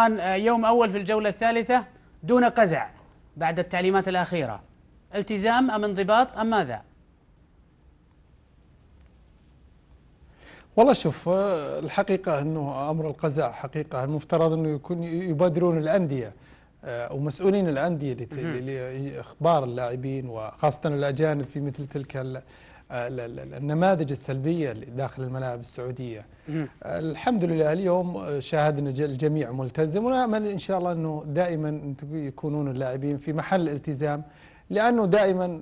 آه، يوم أول في الجولة الثالثة دون قزع بعد التعليمات الأخيرة التزام أم انضباط أم ماذا؟ والله شوف آه، الحقيقة أنه أمر القزع حقيقة المفترض أنه يكون يبادرون الأندية آه، ومسؤولين الأندية لإخبار اللاعبين وخاصة الأجانب في مثل تلك آه، النماذج السلبية داخل الملاعب السعودية آه، الحمد لله اليوم آه، شاهدنا الجميع ملتزم ونأمل إن شاء الله أنه دائما يكونون اللاعبين في محل التزام لأنه دائما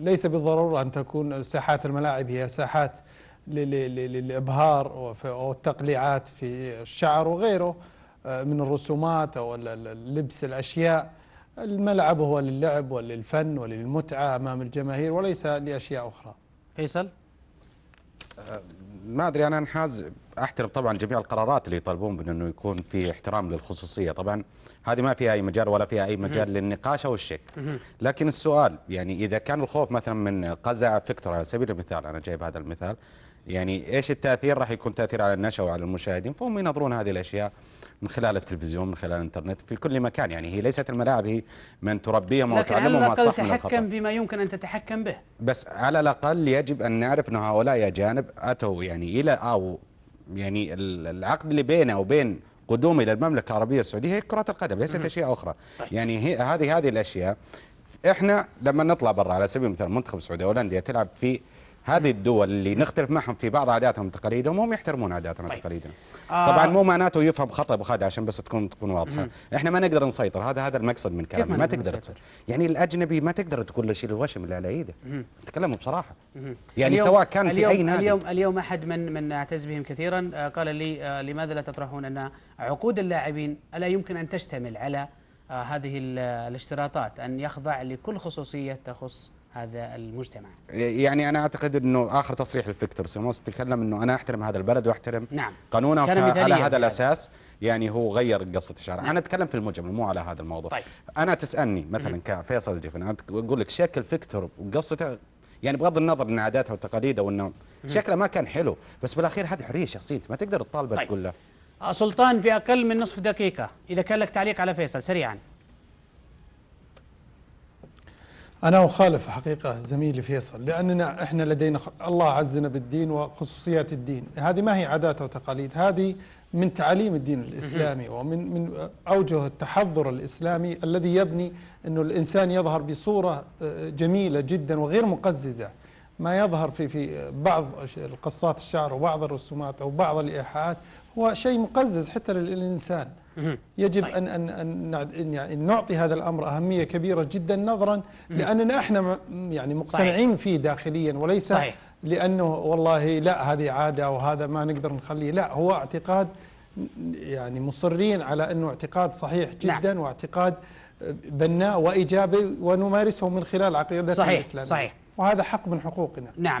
ليس بالضرورة أن تكون ساحات الملاعب هي ساحات للإبهار أو التقليعات في الشعر وغيره من الرسومات أو لبس الأشياء الملعب هو للعب وللفن وللمتعة أمام الجماهير وليس لأشياء أخرى فيصل أه، ما أدري أنا انحاز أحترم طبعا جميع القرارات اللي يطالبون من أنه يكون في احترام للخصوصية طبعا هذه ما فيها أي مجال ولا فيها أي مجال للنقاش أو الشك لكن السؤال يعني إذا كان الخوف مثلا من قزع فيكتور على سبيل المثال أنا جايب هذا المثال يعني إيش التأثير راح يكون تأثير على النشأة وعلى المشاهدين فهم ينظرون هذه الأشياء من خلال التلفزيون من خلال الانترنت في كل مكان يعني هي ليست الملاعب هي من تربيهم وتعلمهم ما صح من الخطأ بما يمكن أن تتحكم به بس على الأقل يجب أن نعرف أن هؤلاء أجانب أتوا يعني إلى أو يعني العقد اللي بينه وبين قدومي المملكة العربية السعودية هي كرة القدم ليست أشياء أخرى طيب. يعني هي هذه هذه الأشياء احنا لما نطلع برا على سبيل المثال المنتخب السعودي الاولندي تلعب في هذه الدول اللي نختلف معهم في بعض عاداتهم وتقاليدهم هم يحترمون عاداتنا طيب. وتقاليدهم آه. طبعا مو معناته يفهم خطا ابو خالد عشان بس تكون تكون واضحه مم. احنا ما نقدر نسيطر هذا هذا المقصد من كلامي ما, ما تقدر نسيطر. يعني الاجنبي ما تقدر تقول له شيل الوشم اللي على ايده تكلموا بصراحه مم. يعني سواء كان في اي نادي اليوم اليوم احد من من اعتز بهم كثيرا آه، قال لي آه، لماذا لا تطرحون ان عقود اللاعبين الا يمكن ان تشتمل على هذه الاشتراطات ان يخضع لكل خصوصيه تخص هذا المجتمع يعني انا اعتقد انه اخر تصريح لفيكتور سيموس تكلم انه انا احترم هذا البلد واحترم نعم قانونه على هذا الاساس يعني هو غير قصه الشارع نعم. انا اتكلم في المجمل مو على هذا الموضوع طيب. انا تسالني مثلا كفيصل الجفن اقول لك شكل فيكتور وقصته يعني بغض النظر عن عاداتها وتقاليدها وانه شكله ما كان حلو بس بالاخير هذه حريه شخصيه انت ما تقدر تطالبه طيب. تقول له آه، سلطان في اقل من نصف دقيقه اذا كان لك تعليق على فيصل سريعا أنا أخالف حقيقة زميلي فيصل لأننا إحنا لدينا الله عزنا بالدين وخصوصيات الدين هذه ما هي عادات وتقاليد هذه من تعاليم الدين الإسلامي ومن من أوجه التحضر الإسلامي الذي يبني أنه الإنسان يظهر بصورة آه، جميلة جدا وغير مقززة ما يظهر في في بعض قصات الشعر وبعض الرسومات أو بعض الإيحاءات هو شيء مقزز حتى للإنسان يجب طيب. أن, أن, يعني أن, نعطي هذا الأمر أهمية كبيرة جدا نظرا لأننا احنا يعني مقتنعين صحيح. فيه داخليا وليس صحيح. لأنه والله لا هذه عادة وهذا ما نقدر نخليه لا هو اعتقاد يعني مصرين على أنه اعتقاد صحيح نعم. جدا نعم. واعتقاد بناء وإيجابي ونمارسه من خلال عقيدة الإسلامية صحيح. صحيح وهذا حق من حقوقنا نعم